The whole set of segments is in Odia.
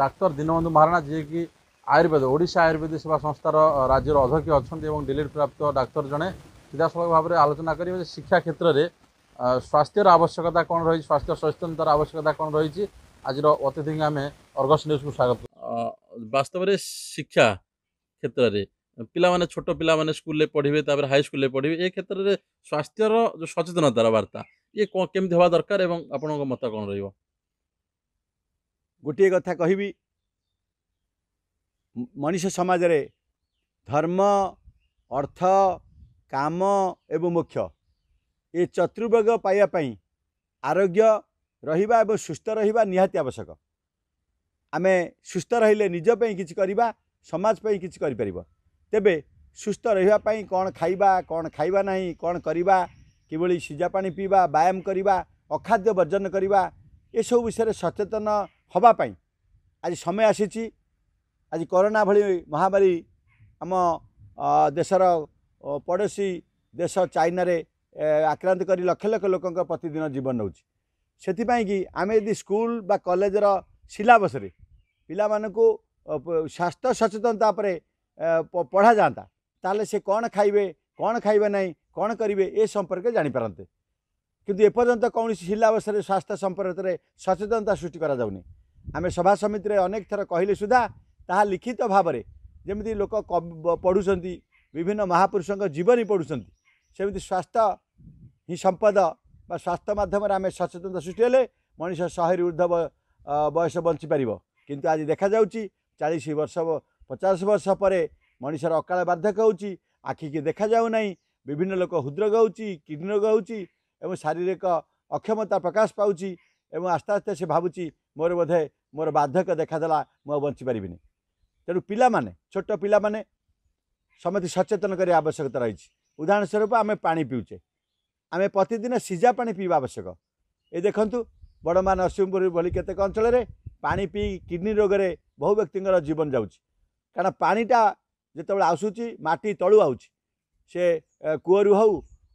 ଡାକ୍ତର ଦୀନବନ୍ଧୁ ମହାରଣା ଯିଏକି ଆୟୁର୍ବେଦ ଓଡ଼ିଶା ଆୟୁର୍ବେଦ ସେବା ସଂସ୍ଥାର ରାଜ୍ୟର ଅଧ୍ୟକ୍ଷ ଅଛନ୍ତି ଏବଂ ଡିଲିଟ୍ ପ୍ରାପ୍ତ ଡାକ୍ତର ଜଣେ ସିଧାସଳଖ ଭାବରେ ଆଲୋଚନା କରିବେ ଯେ ଶିକ୍ଷା କ୍ଷେତ୍ରରେ ସ୍ୱାସ୍ଥ୍ୟର ଆବଶ୍ୟକତା କ'ଣ ରହିଛି ସ୍ୱାସ୍ଥ୍ୟ ସଚେତନତାର ଆବଶ୍ୟକତା କ'ଣ ରହିଛି ଆଜିର ଅତିଥିଙ୍କୁ ଆମେ ଅର୍ଗସ୍ ନ୍ୟୁଜ୍କୁ ସ୍ୱାଗତ ବାସ୍ତବରେ ଶିକ୍ଷା କ୍ଷେତ୍ରରେ ପିଲାମାନେ ଛୋଟ ପିଲାମାନେ ସ୍କୁଲରେ ପଢ଼ିବେ ତାପରେ ହାଇସ୍କୁଲରେ ପଢ଼ିବେ ଏ କ୍ଷେତ୍ରରେ ସ୍ୱାସ୍ଥ୍ୟର ଯେଉଁ ସଚେତନତାର ବାର୍ତ୍ତା ଇଏ କେମିତି ହେବା ଦରକାର ଏବଂ ଆପଣଙ୍କ ମତ କ'ଣ ରହିବ ଗୋଟିଏ କଥା କହିବି ମଣିଷ ସମାଜରେ ଧର୍ମ ଅର୍ଥ କାମ ଏବଂ ମୋକ୍ଷ ଏ ଚତୁର୍ଭୋଗ ପାଇବା ପାଇଁ ଆରୋଗ୍ୟ ରହିବା ଏବଂ ସୁସ୍ଥ ରହିବା ନିହାତି ଆବଶ୍ୟକ ଆମେ ସୁସ୍ଥ ରହିଲେ ନିଜ ପାଇଁ କିଛି କରିବା ସମାଜ ପାଇଁ କିଛି କରିପାରିବ ତେବେ ସୁସ୍ଥ ରହିବା ପାଇଁ କ'ଣ ଖାଇବା କ'ଣ ଖାଇବା ନାହିଁ କ'ଣ କରିବା କିଭଳି ସିଝା ପାଣି ପିଇବା ବ୍ୟାୟାମ କରିବା ଅଖାଦ୍ୟ ବର୍ଜନ କରିବା ଏସବୁ ବିଷୟରେ ସଚେତନ ହେବା ପାଇଁ ଆଜି ସମୟ ଆସିଛି ଆଜି କରୋନା ଭଳି ମହାମାରୀ ଆମ ଦେଶର ପଡ଼ୋଶୀ ଦେଶ ଚାଇନାରେ ଆକ୍ରାନ୍ତ କରି ଲକ୍ଷ ଲକ୍ଷ ଲୋକଙ୍କ ପ୍ରତିଦିନ ଜୀବନ ନେଉଛି ସେଥିପାଇଁ କି ଆମେ ଯଦି ସ୍କୁଲ ବା କଲେଜର ସିଲାବସରେ ପିଲାମାନଙ୍କୁ ସ୍ୱାସ୍ଥ୍ୟ ସଚେତନତା ଉପରେ ପଢ଼ା ତାହେଲେ ସେ କ'ଣ ଖାଇବେ କ'ଣ ଖାଇବେ ନାହିଁ କ'ଣ କରିବେ ଏ ସମ୍ପର୍କରେ ଜାଣିପାରନ୍ତେ କିନ୍ତୁ ଏପର୍ଯ୍ୟନ୍ତ କୌଣସି ସିଲାବସରେ ସ୍ୱାସ୍ଥ୍ୟ ସମ୍ପର୍କରେ ସଚେତନତା ସୃଷ୍ଟି କରାଯାଉନି सभा समिति सभासमितिर अनेक थर कहिले सुधा ता लिखित भाव भावर जमि लोक पढुन्छ विभिन्न महापुरुष महापुरुषको जीवनी पढुन्छ सबि स्वास्थ्य हि सम्पद वा स्वास्थ्य माध्यम सचेतन सृष्टिले मनिस सह ऊर्ध्व बयस बञ्चि पारेको आज देखा देखाउँछ चालिस वर्ष पचास वर्ष परे मनिस र अकाल बर्धक हुन्छ आखिक देखाऊाउँ विभिन्न लोक हृद्रग हुन्छ किडनी शारीरिक अक्षमता प्रकाश पाँच आस्ते से भु ମୋର ବୋଧେ ମୋର ବାର୍ଦ୍ଧକ୍ୟ ଦେଖାଦେଲା ମୁଁ ଆଉ ବଞ୍ଚିପାରିବିନି ତେଣୁ ପିଲାମାନେ ଛୋଟ ପିଲାମାନେ ସମସ୍ତେ ସଚେତନ କରିବା ଆବଶ୍ୟକତା ରହିଛି ଉଦାହରଣ ସ୍ୱରୂପ ଆମେ ପାଣି ପିଉଛେ ଆମେ ପ୍ରତିଦିନ ସିଝା ପାଣି ପିଇବା ଆବଶ୍ୟକ ଏ ଦେଖନ୍ତୁ ବଡ଼ମା ନରସିଂହପୁର ଭଳି କେତେକ ଅଞ୍ଚଳରେ ପାଣି ପିଇ କିଡ଼ନୀ ରୋଗରେ ବହୁ ବ୍ୟକ୍ତିଙ୍କର ଜୀବନ ଯାଉଛି କାରଣ ପାଣିଟା ଯେତେବେଳେ ଆସୁଛି ମାଟି ତଳୁ ଆସୁଛି ସେ କୂଅରୁ ହେଉ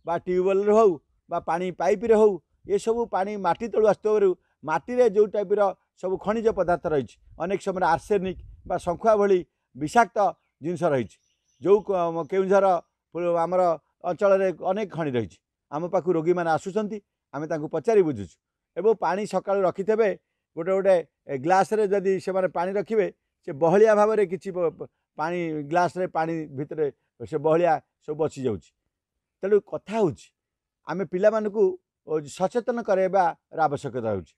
ବା ଟ୍ୟୁବୱେଲ୍ରୁ ହେଉ ବା ପାଣି ପାଇପ୍ରେ ହେଉ ଏସବୁ ପାଣି ମାଟି ତଳୁ ଆସୁଥିବାରୁ ମାଟିରେ ଯେଉଁ ଟାଇପ୍ର ସବୁ ଖଣିଜ ପଦାର୍ଥ ରହିଛି ଅନେକ ସମୟରେ ଆର୍ସେନିକ୍ ବା ଶଙ୍ଖୁଆ ଭଳି ବିଷାକ୍ତ ଜିନିଷ ରହିଛି ଯେଉଁ କେଉଁଝର ଆମର ଅଞ୍ଚଳରେ ଅନେକ ଖଣି ରହିଛି ଆମ ପାଖକୁ ରୋଗୀମାନେ ଆସୁଛନ୍ତି ଆମେ ତାଙ୍କୁ ପଚାରି ବୁଝୁଛୁ ଏବଂ ପାଣି ସକାଳୁ ରଖିଥିବେ ଗୋଟେ ଗୋଟେ ଗ୍ଲାସ୍ରେ ଯଦି ସେମାନେ ପାଣି ରଖିବେ ସେ ବହଳିଆ ଭାବରେ କିଛି ପାଣି ଗ୍ଲାସ୍ରେ ପାଣି ଭିତରେ ସେ ବହଳିଆ ସବୁ ବସିଯାଉଛି ତେଣୁ କଥା ହେଉଛି ଆମେ ପିଲାମାନଙ୍କୁ ସଚେତନ କରାଇବାର ଆବଶ୍ୟକତା ହେଉଛି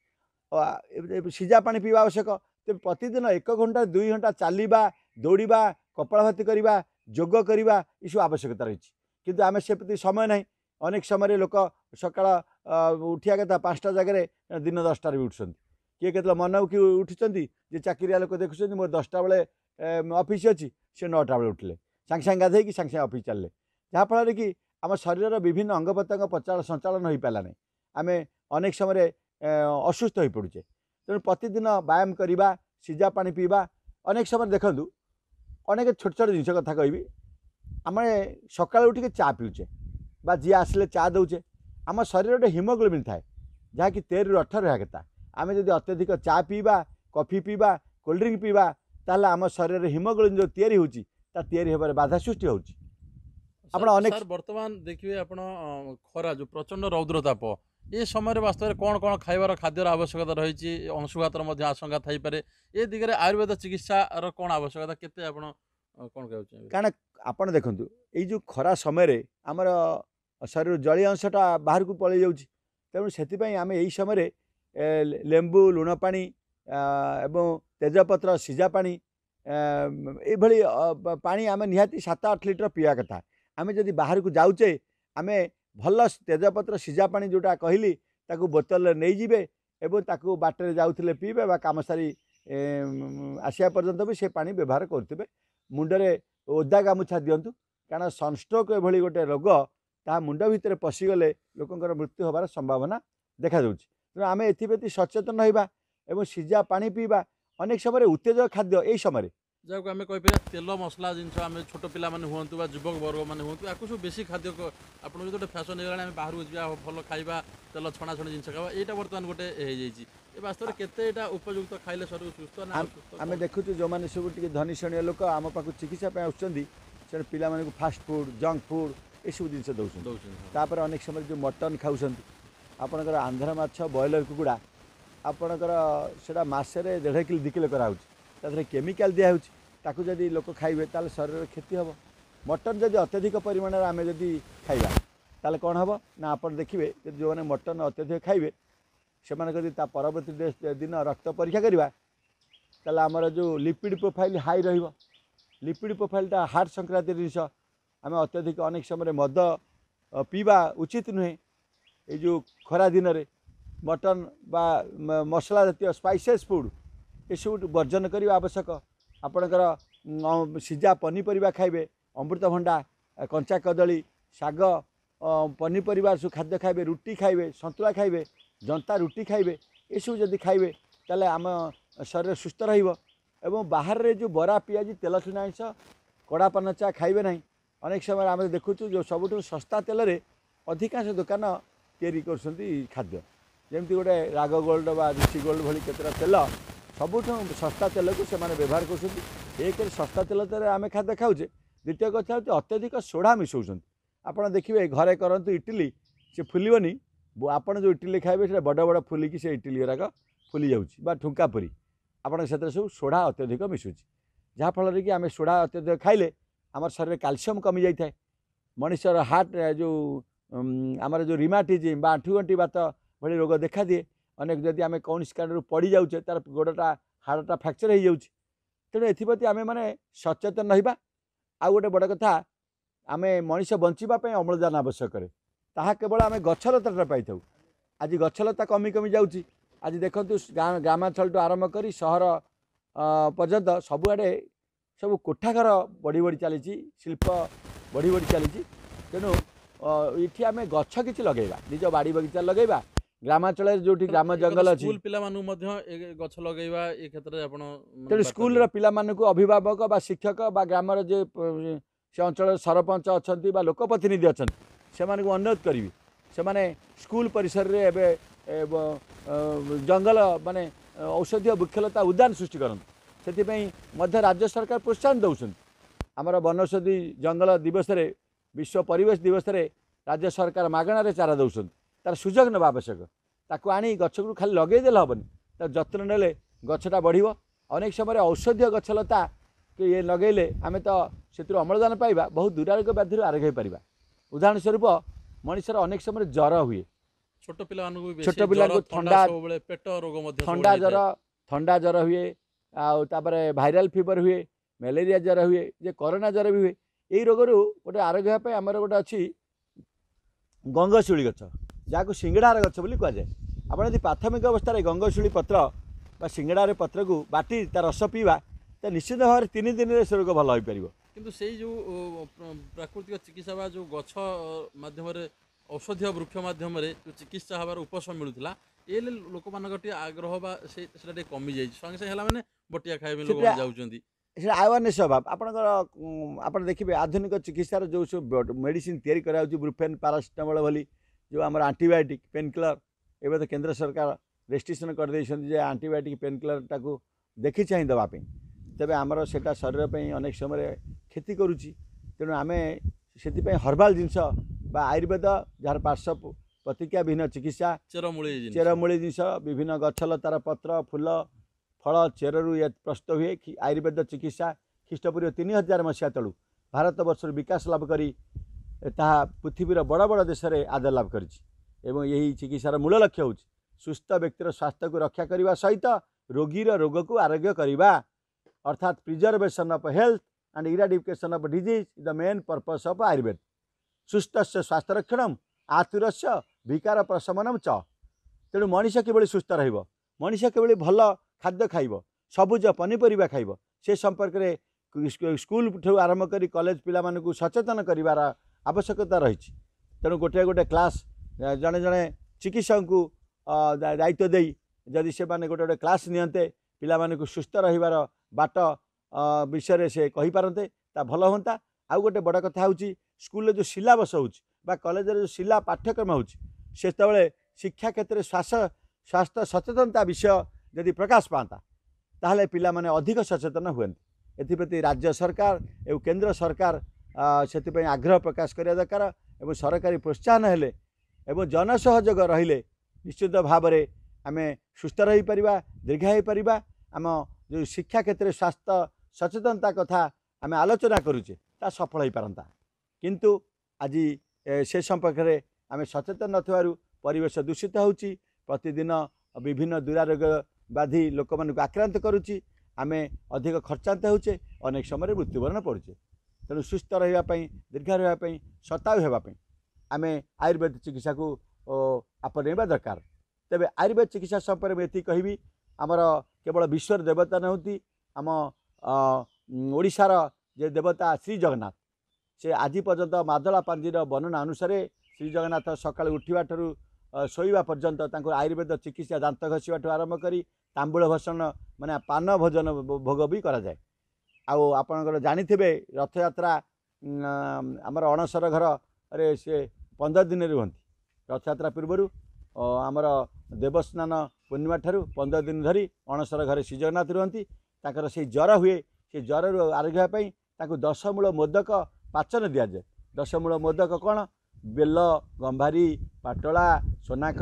ସିଝା ପାଣି ପିଇବା ଆବଶ୍ୟକ ତେବେ ପ୍ରତିଦିନ ଏକ ଘଣ୍ଟା ଦୁଇ ଘଣ୍ଟା ଚାଲିବା ଦୌଡ଼ିବା କପାଳଭାତି କରିବା ଯୋଗ କରିବା ଏସବୁ ଆବଶ୍ୟକତା ରହିଛି କିନ୍ତୁ ଆମେ ସେପ୍ରତି ସମୟ ନାହିଁ ଅନେକ ସମୟରେ ଲୋକ ସକାଳ ଉଠିବା କଥା ପାଞ୍ଚଟା ଜାଗାରେ ଦିନ ଦଶଟାରେ ବି ଉଠୁଛନ୍ତି କିଏ କେତେବେଳେ ମନକୁ ଉଠୁଛନ୍ତି ଯେ ଚାକିରିଆ ଲୋକ ଦେଖୁଛନ୍ତି ମୋର ଦଶଟା ବେଳେ ଅଫିସ୍ ଅଛି ସେ ନଅଟା ବେଳେ ଉଠିଲେ ସାଙ୍ଗେ ସାଙ୍ଗେ ଗାଧୋଇକି ସାଙ୍ଗେ ସାଙ୍ଗେ ଅଫିସ୍ ଚାଲିଲେ ଯାହାଫଳରେ କି ଆମ ଶରୀରର ବିଭିନ୍ନ ଅଙ୍ଗ ପ୍ରତ୍ୟଙ୍ଗ ପ୍ରଚାଳ ସଞ୍ଚାଳନ ହୋଇପାରିଲା ନାହିଁ ଆମେ ଅନେକ ସମୟରେ ଅସୁସ୍ଥ ହୋଇପଡ଼ୁଛେ ତେଣୁ ପ୍ରତିଦିନ ବ୍ୟାୟାମ କରିବା ସିଝା ପାଣି ପିଇବା ଅନେକ ସମୟ ଦେଖନ୍ତୁ ଅନେକ ଛୋଟ ଛୋଟ ଜିନିଷ କଥା କହିବି ଆମେ ସକାଳୁ ଉଠିକି ଚା ପିଉଛେ ବା ଯିଏ ଆସିଲେ ଚା ଦେଉଛେ ଆମ ଶରୀରରେ ଗୋଟେ ହିମୋଗ୍ଲୋବିନ୍ ଥାଏ ଯାହାକି ତେରରୁ ଅଠର ଏହା କଥା ଆମେ ଯଦି ଅତ୍ୟଧିକ ଚା ପିଇବା କଫି ପିଇବା କୋଲ୍ଡ୍ରିଙ୍କ୍ ପିଇବା ତାହେଲେ ଆମ ଶରୀରରେ ହିମୋଗ୍ଲୋବିନ୍ ଯେଉଁ ତିଆରି ହେଉଛି ତା ତିଆରି ହେବାରେ ବାଧା ସୃଷ୍ଟି ହେଉଛି ଆପଣ ଅନେକ ବର୍ତ୍ତମାନ ଦେଖିବେ ଆପଣ ଖରା ଯେଉଁ ପ୍ରଚଣ୍ଡ ରୌଦ୍ରତାପ ଏ ସମୟରେ ବାସ୍ତବରେ କ'ଣ କ'ଣ ଖାଇବାର ଖାଦ୍ୟର ଆବଶ୍ୟକତା ରହିଛି ଅଂଶୁଘାତର ମଧ୍ୟ ଆଶଙ୍କା ଥାଇପାରେ ଏ ଦିଗରେ ଆୟୁର୍ବେଦ ଚିକିତ୍ସାର କ'ଣ ଆବଶ୍ୟକତା କେତେ ଆପଣ କ'ଣ କହୁଛନ୍ତି କାରଣ ଆପଣ ଦେଖନ୍ତୁ ଏଇ ଯେଉଁ ଖରା ସମୟରେ ଆମର ଶରୀର ଜଳୀୟ ଅଂଶଟା ବାହାରକୁ ପଳେଇ ଯାଉଛି ତେଣୁ ସେଥିପାଇଁ ଆମେ ଏଇ ସମୟରେ ଲେମ୍ବୁ ଲୁଣ ପାଣି ଏବଂ ତେଜପତ୍ର ସିଝା ପାଣି ଏଭଳି ପାଣି ଆମେ ନିହାତି ସାତ ଆଠ ଲିଟର ପିଇବା କଥା ଆମେ ଯଦି ବାହାରକୁ ଯାଉଛେ ଆମେ ଭଲ ତେଜପତ୍ର ସିଝା ପାଣି ଯେଉଁଟା କହିଲି ତାକୁ ବୋତଲରେ ନେଇଯିବେ ଏବଂ ତାକୁ ବାଟରେ ଯାଉଥିଲେ ପିଇବେ ବା କାମ ସାରି ଆସିବା ପର୍ଯ୍ୟନ୍ତ ବି ସେ ପାଣି ବ୍ୟବହାର କରୁଥିବେ ମୁଣ୍ଡରେ ଓଦା ଗାମୁଛା ଦିଅନ୍ତୁ କାରଣ ସନଷ୍ଟ୍ରୋକ୍ ଏଭଳି ଗୋଟେ ରୋଗ ତାହା ମୁଣ୍ଡ ଭିତରେ ପଶିଗଲେ ଲୋକଙ୍କର ମୃତ୍ୟୁ ହେବାର ସମ୍ଭାବନା ଦେଖାଦେଉଛି ତେଣୁ ଆମେ ଏଥିପ୍ରତି ସଚେତନ ରହିବା ଏବଂ ସିଝା ପାଣି ପିଇବା ଅନେକ ସମୟରେ ଉତ୍ତେଜକ ଖାଦ୍ୟ ଏହି ସମୟରେ ଯାହାକୁ ଆମେ କହିପାରିବା ତେଲ ମସଲା ଜିନିଷ ଆମେ ଛୋଟ ପିଲାମାନେ ହୁଅନ୍ତୁ ବା ଯୁବକବର୍ଗମାନେ ହୁଅନ୍ତୁ ୟାକୁ ସବୁ ବେଶୀ ଖାଦ୍ୟ ଆପଣଙ୍କୁ ଯଦି ଗୋଟେ ଫ୍ୟାସନ୍ ହେଇଗଲାଣି ଆମେ ବାହାରକୁ ଯିବା ଭଲ ଖାଇବା ତେଲ ଛଣାଛଣି ଜିନିଷ ଖାଇବା ଏଇଟା ବର୍ତ୍ତମାନ ଗୋଟେ ହେଇଯାଇଛି ଏ ବାସ୍ତବରେ କେତେ ଏଇଟା ଉପଯୁକ୍ତ ଖାଇଲେ ଶରୀର ସୁସ୍ଥ ନା ଆମେ ଦେଖୁଛୁ ଯେଉଁମାନେ ସବୁ ଟିକେ ଧନୀଶ୍ରେଣୀୟ ଲୋକ ଆମ ପାଖକୁ ଚିକିତ୍ସା ପାଇଁ ଆସୁଛନ୍ତି ସେଠି ପିଲାମାନଙ୍କୁ ଫାଷ୍ଟଫୁଡ଼୍ ଜଙ୍କ ଫୁଡ଼୍ ଏସବୁ ଜିନିଷ ଦେଉଛନ୍ତି ଦେଉଛନ୍ତି ତାପରେ ଅନେକ ସମୟରେ ଯେଉଁ ମଟନ୍ ଖାଉଛନ୍ତି ଆପଣଙ୍କର ଆନ୍ଧ୍ର ମାଛ ବ୍ରଏଲର କୁକୁଡ଼ା ଆପଣଙ୍କର ସେଇଟା ମାସରେ ଦେଢ଼ କିଲୋ ଦୁଇ କିଲୋ କରାହେଉଛି ତା ଦେହରେ କେମିକାଲ ଦିଆହେଉଛି ତାକୁ ଯଦି ଲୋକ ଖାଇବେ ତାହେଲେ ଶରୀରରେ କ୍ଷତି ହେବ ମଟନ୍ ଯଦି ଅତ୍ୟଧିକ ପରିମାଣରେ ଆମେ ଯଦି ଖାଇବା ତାହେଲେ କ'ଣ ହେବ ନା ଆପଣ ଦେଖିବେ ଯଦି ଯେଉଁମାନେ ମଟନ୍ ଅତ୍ୟଧିକ ଖାଇବେ ସେମାନେ ଯଦି ତା ପରବର୍ତ୍ତୀ ଦିନ ରକ୍ତ ପରୀକ୍ଷା କରିବା ତାହେଲେ ଆମର ଯେଉଁ ଲିପିଡ଼ ପ୍ରୋଫାଇଲ୍ ହାଇ ରହିବ ଲିପିଡ଼ ପ୍ରୋଫାଇଲ୍ଟା ହାର୍ଟ ସଂକ୍ରାନ୍ତି ଜିନିଷ ଆମେ ଅତ୍ୟଧିକ ଅନେକ ସମୟରେ ମଦ ପିଇବା ଉଚିତ ନୁହେଁ ଏଇ ଯେଉଁ ଖରା ଦିନରେ ମଟନ୍ ବା ମସଲା ଜାତୀୟ ସ୍ପାଇସେସ୍ ଫୁଡ଼୍ ଏସବୁ ବର୍ଜନ କରିବା ଆବଶ୍ୟକ आपणकर सिजा पनिपर खाइयो अमृतभन्दा कंचा कदी शग पनिपर सब खाद्य खा रुटी खाइ सन्तुला खाइ जन्ता रुटि खाइबे यसु जिम्मे खाले आम शरीर सुस्थ र रे जो बरा पियाज तेल सुनाउँछ कडापानचा खाइबे नै अनेक समय आम देखुछु सबुठु शस्ता तेलर अधिक खाद्य तयारी गर्ुन्छ खाद्यमि गोल्ड राोल्ड बासिगोल्ड भोलि केतरा तेल ସବୁଠୁ ଶସ୍ତା ତେଲକୁ ସେମାନେ ବ୍ୟବହାର କରୁଛନ୍ତି ଏକରେ ଶସ୍ତା ତେଲ ଦ୍ୱାରା ଆମେ ଖାଦ୍ୟ ଖାଉଛେ ଦ୍ୱିତୀୟ କଥା ହେଉଛି ଅତ୍ୟଧିକ ସୋଡ଼ା ମିଶାଉଛନ୍ତି ଆପଣ ଦେଖିବେ ଘରେ କରନ୍ତୁ ଇଟିଲି ସେ ଫୁଲିବନି ଆପଣ ଯେଉଁ ଇଟିଲି ଖାଇବେ ସେଇଟା ବଡ଼ ବଡ଼ ଫୁଲିକି ସେ ଇଟିଲି ଗୁଡ଼ାକ ଫୁଲି ଯାଉଛି ବା ଠୁଙ୍କା ପୁରୀ ଆପଣ ସେଥିରେ ସବୁ ସୋଡ଼ା ଅତ୍ୟଧିକ ମିଶୁଛି ଯାହାଫଳରେ କି ଆମେ ସୋଡ଼ା ଅତ୍ୟଧିକ ଖାଇଲେ ଆମର ଶରୀରରେ କ୍ୟାଲସିୟମ୍ କମିଯାଇଥାଏ ମଣିଷର ହାର୍ଟ ଯେଉଁ ଆମର ଯେଉଁ ରିମାଟିଜିମ୍ ବା ଆଣ୍ଠୁଗଣ୍ଠି ବାତ ଭଳି ରୋଗ ଦେଖାଦିଏ ଅନେକ ଯଦି ଆମେ କୌଣସି କାରଣରୁ ପଡ଼ିଯାଉଛେ ତା'ର ଗୋଡ଼ଟା ହାଡ଼ଟା ଫ୍ରାକ୍ଚର ହୋଇଯାଉଛି ତେଣୁ ଏଥିପ୍ରତି ଆମେମାନେ ସଚେତନ ରହିବା ଆଉ ଗୋଟେ ବଡ଼ କଥା ଆମେ ମଣିଷ ବଞ୍ଚିବା ପାଇଁ ଅମ୍ଳଜାନ ଆବଶ୍ୟକ କରେ ତାହା କେବଳ ଆମେ ଗଛଲତାଟା ପାଇଥାଉ ଆଜି ଗଛଲତା କମି କମି ଯାଉଛି ଆଜି ଦେଖନ୍ତୁ ଗ୍ରାମାଞ୍ଚଳଠୁ ଆରମ୍ଭ କରି ସହର ପର୍ଯ୍ୟନ୍ତ ସବୁଆଡ଼େ ସବୁ କୋଠାଘର ବଢ଼ି ବଢ଼ି ଚାଲିଛି ଶିଳ୍ପ ବଢ଼ି ବଢ଼ି ଚାଲିଛି ତେଣୁ ଏଠି ଆମେ ଗଛ କିଛି ଲଗାଇବା ନିଜ ବାଡ଼ି ବଗିଚା ଲଗାଇବା ଗ୍ରାମାଞ୍ଚଳରେ ଯୋଉଠି ଗ୍ରାମ ଜଙ୍ଗଲ ଅଛି ସ୍କୁଲ ପିଲାମାନଙ୍କୁ ମଧ୍ୟ ଗଛ ଲଗେଇବା ଏ କ୍ଷେତ୍ରରେ ଆପଣ ତେଣୁ ସ୍କୁଲର ପିଲାମାନଙ୍କୁ ଅଭିଭାବକ ବା ଶିକ୍ଷକ ବା ଗ୍ରାମର ଯିଏ ସେ ଅଞ୍ଚଳର ସରପଞ୍ଚ ଅଛନ୍ତି ବା ଲୋକପ୍ରତିନିଧି ଅଛନ୍ତି ସେମାନଙ୍କୁ ଅନୁରୋଧ କରିବି ସେମାନେ ସ୍କୁଲ ପରିସରରେ ଏବେ ଜଙ୍ଗଲ ମାନେ ଔଷଧୀୟ ବୃକ୍ଷଲତା ଉଦ୍ୟାନ ସୃଷ୍ଟି କରନ୍ତୁ ସେଥିପାଇଁ ମଧ୍ୟ ରାଜ୍ୟ ସରକାର ପ୍ରୋତ୍ସାହନ ଦେଉଛନ୍ତି ଆମର ବନୌଷଧି ଜଙ୍ଗଲ ଦିବସରେ ବିଶ୍ୱ ପରିବେଶ ଦିବସରେ ରାଜ୍ୟ ସରକାର ମାଗଣାରେ ଚାରା ଦେଉଛନ୍ତି তার ସୁଯୋଗ ନେବା ଆବଶ୍ୟକ ତାକୁ ଆଣି ଗଛକୁ ଖାଲି ଲଗାଇଦେଲେ ହେବନି ତାର ଯତ୍ନ ନେଲେ ଗଛଟା ବଢ଼ିବ ଅନେକ ସମୟରେ ଔଷଧୀୟ ଗଛଲତା ଇଏ ଲଗାଇଲେ ଆମେ ତ ସେଥିରୁ ଅମ୍ଳଜାନ ପାଇବା ବହୁତ ଦୂରାରୋଗ୍ୟ ବ୍ୟାଧିରୁ ଆରୋଗ୍ୟ ହୋଇପାରିବା ଉଦାହରଣ ସ୍ୱରୂପ ମଣିଷର ଅନେକ ସମୟରେ ଜ୍ୱର ହୁଏ ଛୋଟ ପିଲାମାନଙ୍କୁ ଛୋଟ ପିଲାଙ୍କୁ ଥଣ୍ଡା ପେଟ ରୋଗ ମଧ୍ୟ ଥଣ୍ଡା ଜ୍ୱର ଥଣ୍ଡା ଜ୍ୱର ହୁଏ ଆଉ ତାପରେ ଭାଇରାଲ୍ ଫିଭର୍ ହୁଏ ମ୍ୟାଲେରିଆ ଜ୍ୱର ହୁଏ ଯେ କରୋନା ଜ୍ୱର ବି ହୁଏ ଏଇ ରୋଗରୁ ଗୋଟେ ଆରୋଗ୍ୟ ହେବା ପାଇଁ ଆମର ଗୋଟେ ଅଛି ଗଙ୍ଗଶିଉଳି ଗଛ जहाँ सिंगड़ार गच बोली कहुए आपड़ जी प्राथमिक अवस्था गंगशूली पत्र सिंगड़ार पत्र को बाटि तार रस पीवा तो निश्चित भाव तीन दिन से रोग भल हो पार कि प्राकृतिक चिकित्सा बा जो गध्यम औषधीय वृक्ष मध्यम जो चिकित्सा हमारे उपशम मिलूला ये लोक मान आग्रह कमी जाए संगे संगे मैंने बटिया खाइबे जाऊँ आवेरनेस अभाव आप देखिए आधुनिक चिकित्सार जो सब मेडिसीन या कराऊँच ब्रुफेन पारासीटामल भाई ଯେଉଁ ଆମର ଆଣ୍ଟିବାୟୋଟିକ୍ ପେନ୍ କିଲର୍ ଏବେ ତ କେନ୍ଦ୍ର ସରକାର ରେଜିଷ୍ଟ୍ରେସନ କରିଦେଇଛନ୍ତି ଯେ ଆଣ୍ଟିବାୟୋଟିକ୍ ପେନ୍ କିଲର୍ଟାକୁ ଦେଖି ଚାହିଁ ଦେବା ପାଇଁ ତେବେ ଆମର ସେଇଟା ଶରୀର ପାଇଁ ଅନେକ ସମୟରେ କ୍ଷତି କରୁଛି ତେଣୁ ଆମେ ସେଥିପାଇଁ ହର୍ବାଲ୍ ଜିନିଷ ବା ଆୟୁର୍ବେଦ ଯାହାର ପାର୍ଶ୍ୱ ପ୍ରତିକ୍ରିୟା ବିହୀନ ଚିକିତ୍ସା ଚେରମୂଳି ଚେରମୂଳି ଜିନିଷ ବିଭିନ୍ନ ଗଛଲତାର ପତ୍ର ଫୁଲ ଫଳ ଚେରରୁ ପ୍ରସ୍ତୁତ ହୁଏ ଆୟୁର୍ବେଦ ଚିକିତ୍ସା ଖ୍ରୀଷ୍ଟପୂର୍ବ ତିନି ହଜାର ମସିହା ତଳୁ ଭାରତବର୍ଷରୁ ବିକାଶ ଲାଭ କରି ता पृथ्वी र बड बड देशले आदर लाभ गरि चिकित्सार मूल लक्ष्य मूलक्ष्यो सुस्थ व्यक्तिर स्वास्थ्य को रक्षा रक्षाकर सहित रोगी आरोग्य आरोग्यो अर्थात preservation of health and eradication of disease is the main purpose of Ayurveda सुस्थ्य स्वास्थ्य रक्षणम आतुरस्य विकार प्रशमनम च चेणु मनिष केवली सुस्थ रह मनिष केवली भल खाद्य खाइब सबुज पनिपर खाइब स्कूल स्कुल आरंभ आरम्भक कलेज पिला सचेतन गर ଆବଶ୍ୟକତା ରହିଛି ତେଣୁ ଗୋଟିଏ ଗୋଟିଏ କ୍ଲାସ୍ ଜଣେ ଜଣେ ଚିକିତ୍ସକଙ୍କୁ ଦାୟିତ୍ୱ ଦେଇ ଯଦି ସେମାନେ ଗୋଟେ ଗୋଟେ କ୍ଲାସ୍ ନିଅନ୍ତେ ପିଲାମାନଙ୍କୁ ସୁସ୍ଥ ରହିବାର ବାଟ ବିଷୟରେ ସେ କହିପାରନ୍ତେ ତା ଭଲ ହୁଅନ୍ତା ଆଉ ଗୋଟେ ବଡ଼ କଥା ହେଉଛି ସ୍କୁଲରେ ଯେଉଁ ସିଲାବସ ହେଉଛି ବା କଲେଜରେ ଯେଉଁ ସିଲା ପାଠ୍ୟକ୍ରମ ହେଉଛି ସେତେବେଳେ ଶିକ୍ଷା କ୍ଷେତ୍ରରେ ଶ୍ୱାସ ସ୍ୱାସ୍ଥ୍ୟ ସଚେତନତା ବିଷୟ ଯଦି ପ୍ରକାଶ ପାଆନ୍ତା ତାହେଲେ ପିଲାମାନେ ଅଧିକ ସଚେତନ ହୁଅନ୍ତେ ଏଥିପ୍ରତି ରାଜ୍ୟ ସରକାର ଏବଂ କେନ୍ଦ୍ର ସରକାର ସେଥିପାଇଁ ଆଗ୍ରହ ପ୍ରକାଶ କରିବା ଦରକାର ଏବଂ ସରକାରୀ ପ୍ରୋତ୍ସାହନ ହେଲେ ଏବଂ ଜନସହଯୋଗ ରହିଲେ ନିଶ୍ଚିତ ଭାବରେ ଆମେ ସୁସ୍ଥ ରହିପାରିବା ଦୀର୍ଘ ହୋଇପାରିବା ଆମ ଯେଉଁ ଶିକ୍ଷା କ୍ଷେତ୍ରରେ ସ୍ୱାସ୍ଥ୍ୟ ସଚେତନତା କଥା ଆମେ ଆଲୋଚନା କରୁଛେ ତାହା ସଫଳ ହୋଇପାରନ୍ତା କିନ୍ତୁ ଆଜି ସେ ସମ୍ପର୍କରେ ଆମେ ସଚେତନ ନଥିବାରୁ ପରିବେଶ ଦୂଷିତ ହେଉଛି ପ୍ରତିଦିନ ବିଭିନ୍ନ ଦୂରାରୋଗ ବ୍ୟାଧି ଲୋକମାନଙ୍କୁ ଆକ୍ରାନ୍ତ କରୁଛି ଆମେ ଅଧିକ ଖର୍ଚ୍ଚାନ୍ତ ହେଉଛେ ଅନେକ ସମୟରେ ମୃତ୍ୟୁବରଣ ପଡ଼ୁଛେ ତେଣୁ ସୁସ୍ଥ ରହିବା ପାଇଁ ଦୀର୍ଘ ରହିବା ପାଇଁ ସତାୟୁ ହେବା ପାଇଁ ଆମେ ଆୟୁର୍ବେଦ ଚିକିତ୍ସାକୁ ଆପଣେଇବା ଦରକାର ତେବେ ଆୟୁର୍ବେଦ ଚିକିତ୍ସା ସମ୍ପର୍କରେ ମୁଁ ଏତିକି କହିବି ଆମର କେବଳ ବିଶ୍ୱର ଦେବତା ନୁହନ୍ତି ଆମ ଓଡ଼ିଶାର ଯେ ଦେବତା ଶ୍ରୀଜଗନ୍ନାଥ ସେ ଆଜି ପର୍ଯ୍ୟନ୍ତ ମାଦଳା ପାଞ୍ଜିର ବର୍ଣ୍ଣନା ଅନୁସାରେ ଶ୍ରୀଜଗନ୍ନାଥ ସକାଳୁ ଉଠିବା ଠାରୁ ଶୋଇବା ପର୍ଯ୍ୟନ୍ତ ତାଙ୍କର ଆୟୁର୍ବେଦ ଚିକିତ୍ସା ଦାନ୍ତ ଘଷିବା ଆରମ୍ଭ କରି ତାମ୍ବୁଳ ଭସଣ ମାନେ ପାନ ଭୋଜନ ଭୋଗ ବି କରାଯାଏ ଆଉ ଆପଣଙ୍କର ଜାଣିଥିବେ ରଥଯାତ୍ରା ଆମର ଅଣସର ଘରରେ ସେ ପନ୍ଦର ଦିନ ରୁହନ୍ତି ରଥଯାତ୍ରା ପୂର୍ବରୁ ଆମର ଦେବସ୍ନାନ ପୂର୍ଣ୍ଣିମା ଠାରୁ ପନ୍ଦର ଦିନ ଧରି ଅଣସର ଘରେ ଶ୍ରୀଜଗନ୍ନାଥ ରୁହନ୍ତି ତାଙ୍କର ସେଇ ଜ୍ୱର ହୁଏ ସେ ଜ୍ୱରରୁ ଆରୋଗ୍ୟ ହେବା ପାଇଁ ତାଙ୍କୁ ଦଶମୂଳ ମୋଦକ ପାଚନ ଦିଆଯାଏ ଦଶମୂଳ ମୋଦକ କ'ଣ ବେଲ ଗମ୍ଭାରୀ ପାଟଳା ସୋନାକ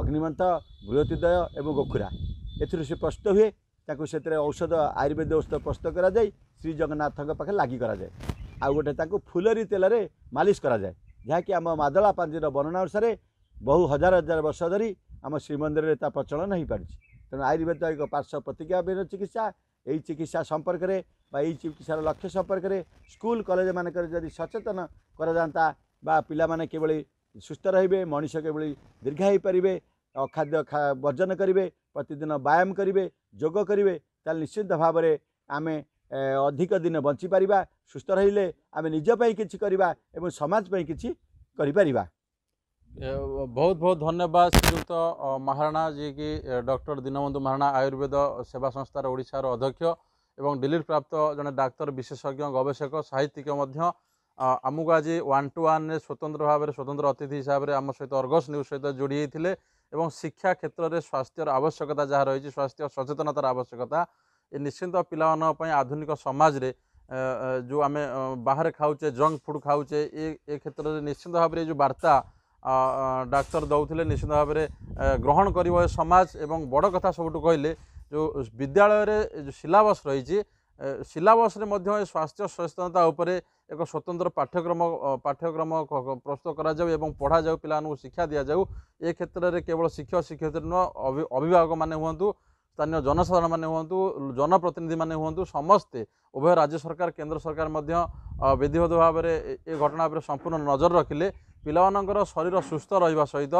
ଅଗ୍ନିମନ୍ତ ବୃହତୀଦୟ ଏବଂ ଗୋଖୁରା ଏଥିରୁ ସେ ପ୍ରସ୍ତୁତ ହୁଏ ତାକୁ ସେଥିରେ ଔଷଧ ଆୟୁର୍ବେଦ ଔଷଧ ପ୍ରସ୍ତୁତ କରାଯାଇ ଶ୍ରୀ ଜଗନ୍ନାଥଙ୍କ ପାଖରେ ଲାଗି କରାଯାଏ ଆଉ ଗୋଟେ ତାକୁ ଫୁଲରି ତେଲରେ ମାଲିସ କରାଯାଏ ଯାହାକି ଆମ ମାଦଳା ପାଞ୍ଜିର ବର୍ଣ୍ଣନା ଅନୁସାରେ ବହୁ ହଜାର ହଜାର ବର୍ଷ ଧରି ଆମ ଶ୍ରୀମନ୍ଦିରରେ ତା ପ୍ରଚଳନ ହୋଇପାରୁଛି ତେଣୁ ଆୟୁର୍ବେଦ ଏକ ପାର୍ଶ୍ୱ ପ୍ରତିକ୍ରିୟାବିହୀନ ଚିକିତ୍ସା ଏହି ଚିକିତ୍ସା ସମ୍ପର୍କରେ ବା ଏହି ଚିକିତ୍ସାର ଲକ୍ଷ୍ୟ ସମ୍ପର୍କରେ স্কুল କଲେଜମାନଙ୍କରେ ଯଦି ସଚେତନ କରାଯାଆନ୍ତା ବା ପିଲାମାନେ বা ସୁସ୍ଥ ରହିବେ ମଣିଷ କିଭଳି ଦୀର୍ଘା কিভাবে দীর্ঘ ବର୍ଜନ କରିବେ ପ୍ରତିଦିନ ବ୍ୟାୟାମ କରିବେ ଯୋଗ କରିବେ ତାହେଲେ ନିଶ୍ଚିତ ଭାବରେ ଆମେ ଅଧିକ ଦିନ ବଞ୍ଚିପାରିବା ସୁସ୍ଥ ରହିଲେ ଆମେ ନିଜ ପାଇଁ କିଛି କରିବା ଏବଂ ସମାଜ ପାଇଁ କିଛି କରିପାରିବା ବହୁତ ବହୁତ ଧନ୍ୟବାଦ ଶ୍ରୀଯୁକ୍ତ ମହାରଣା ଯିଏକି ଡକ୍ଟର ଦୀନବନ୍ଧୁ ମହାରଣା ଆୟୁର୍ବେଦ ସେବା ସଂସ୍ଥାର ଓଡ଼ିଶାର ଅଧ୍ୟକ୍ଷ ଏବଂ ଡିଲିଟ୍ ପ୍ରାପ୍ତ ଜଣେ ଡାକ୍ତର ବିଶେଷଜ୍ଞ ଗବେଷକ ସାହିତ୍ୟିକ ମଧ୍ୟ ଆମକୁ ଆଜି ୱାନ୍ ଟୁ ୱାନ୍ରେ ସ୍ୱତନ୍ତ୍ର ଭାବରେ ସ୍ୱତନ୍ତ୍ର ଅତିଥି ହିସାବରେ ଆମ ସହିତ ଅର୍ଗସ୍ ନ୍ୟୁଜ୍ ସହିତ ଯୋଡ଼ି ହେଇଥିଲେ ଏବଂ ଶିକ୍ଷା କ୍ଷେତ୍ରରେ ସ୍ୱାସ୍ଥ୍ୟର ଆବଶ୍ୟକତା ଯାହା ରହିଛି ସ୍ୱାସ୍ଥ୍ୟ ସଚେତନତାର ଆବଶ୍ୟକତା ଏ ନିଶ୍ଚିନ୍ତ ପିଲାମାନଙ୍କ ପାଇଁ ଆଧୁନିକ ସମାଜରେ ଯେଉଁ ଆମେ ବାହାରେ ଖାଉଛେ ଜଙ୍କ୍ ଫୁଡ଼୍ ଖାଉଛେ ଏ ଏ କ୍ଷେତ୍ରରେ ନିଶ୍ଚିନ୍ତ ଭାବରେ ଯେଉଁ ବାର୍ତ୍ତା ଡାକ୍ତର ଦେଉଥିଲେ ନିଶ୍ଚିନ୍ତ ଭାବରେ ଗ୍ରହଣ କରିବ ଏ ସମାଜ ଏବଂ ବଡ଼ କଥା ସବୁଠୁ କହିଲେ ଯେଉଁ ବିଦ୍ୟାଳୟରେ ଯେଉଁ ସିଲାବସ୍ ରହିଛି ସିଲାବସ୍ରେ ମଧ୍ୟ ଏ ସ୍ୱାସ୍ଥ୍ୟ ସଚେତନତା ଉପରେ ଏକ ସ୍ୱତନ୍ତ୍ର ପାଠ୍ୟକ୍ରମ ପାଠ୍ୟକ୍ରମ ପ୍ରସ୍ତୁତ କରାଯାଉ ଏବଂ ପଢ଼ାଯାଉ ପିଲାମାନଙ୍କୁ ଶିକ୍ଷା ଦିଆଯାଉ ଏ କ୍ଷେତ୍ରରେ କେବଳ ଶିକ୍ଷକ ଶିକ୍ଷୟତ୍ରୀ ନୁହଁ ଅଭିଭାବକମାନେ ହୁଅନ୍ତୁ ସ୍ଥାନୀୟ ଜନସାଧାରଣମାନେ ହୁଅନ୍ତୁ ଜନପ୍ରତିନିଧିମାନେ ହୁଅନ୍ତୁ ସମସ୍ତେ ଉଭୟ ରାଜ୍ୟ ସରକାର କେନ୍ଦ୍ର ସରକାର ମଧ୍ୟ ବିଧିବଦ୍ଧ ଭାବରେ ଏ ଘଟଣା ଉପରେ ସମ୍ପୂର୍ଣ୍ଣ ନଜର ରଖିଲେ ପିଲାମାନଙ୍କର ଶରୀର ସୁସ୍ଥ ରହିବା ସହିତ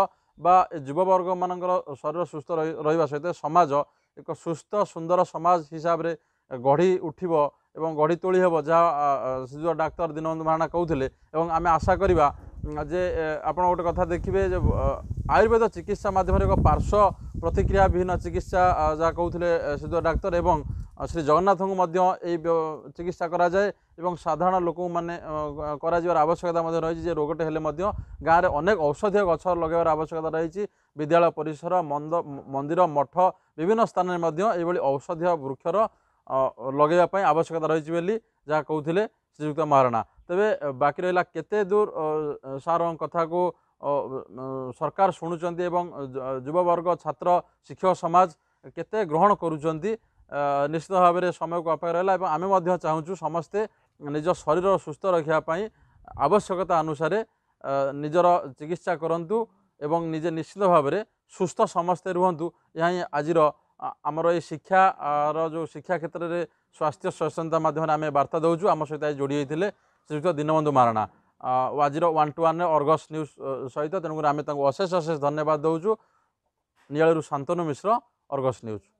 ବା ଯୁବବର୍ଗମାନଙ୍କର ଶରୀର ସୁସ୍ଥ ରହିବା ସହିତ ସମାଜ ଏକ ସୁସ୍ଥ ସୁନ୍ଦର ସମାଜ ହିସାବରେ ଗଢ଼ି ଉଠିବ এবং গড়ি তোলি হব যা শিশু ডাক্তার দীনবন্ধু মহারণা কৌলে এবং আমি আশা করা যে আপনার গোটে কথা দেখবে যে আয়ুর্বেদ চিকিৎসা মাধ্যমে এক পার্শ্ব প্রতিক্রিয়া প্রতিক্রিয়াবিহীন চিকিৎসা যা কৌলে শিশু ডাক্তার এবং শ্রী জগন্নাথঙ্কু মধ্য এই চিকিৎসা করা যায় এবং সাধারণ লোক মানে করা যাওয়ার আবশ্যকতা রয়েছে যে রোগটি হলে গাঁরে অনেক ঔষধীয় গছ লগাইবার আবশ্যকতা রয়েছে বিদ্যালয় পরিসর মন্দ মন্দির মঠ বিভিন্ন স্থানের মধ্য এইভাবে ঔষধীয় বৃক্ষর ଲଗାଇବା ପାଇଁ ଆବଶ୍ୟକତା ରହିଛି ବୋଲି ଯାହା କହୁଥିଲେ ଶ୍ରୀଯୁକ୍ତ ମହାରଣା ତେବେ ବାକି ରହିଲା କେତେ ଦୂର ସାର୍ଙ୍କ କଥାକୁ ସରକାର ଶୁଣୁଛନ୍ତି ଏବଂ ଯୁବବର୍ଗ ଛାତ୍ର ଶିକ୍ଷକ ସମାଜ କେତେ ଗ୍ରହଣ କରୁଛନ୍ତି ନିଶ୍ଚିତ ଭାବରେ ସମୟକୁ ଅପେକ୍ଷା ରହିଲା ଏବଂ ଆମେ ମଧ୍ୟ ଚାହୁଁଛୁ ସମସ୍ତେ ନିଜ ଶରୀର ସୁସ୍ଥ ରଖିବା ପାଇଁ ଆବଶ୍ୟକତା ଅନୁସାରେ ନିଜର ଚିକିତ୍ସା କରନ୍ତୁ ଏବଂ ନିଜେ ନିଶ୍ଚିତ ଭାବରେ ସୁସ୍ଥ ସମସ୍ତେ ରୁହନ୍ତୁ ଏହା ହିଁ ଆଜିର शिक्षा र जो शिक्षा क्षेत्रमा स्वास्थ्य सचेतनता माध्यमे वार्ता देउछु आम सहित आज जोडीले श्री दीनबन्धु माराणा आज one to one Argus News सहित तेणु अशेष अशेष धन्यवाद देउछु नियालु शान्तनू मिश्र अर्गस न्यूज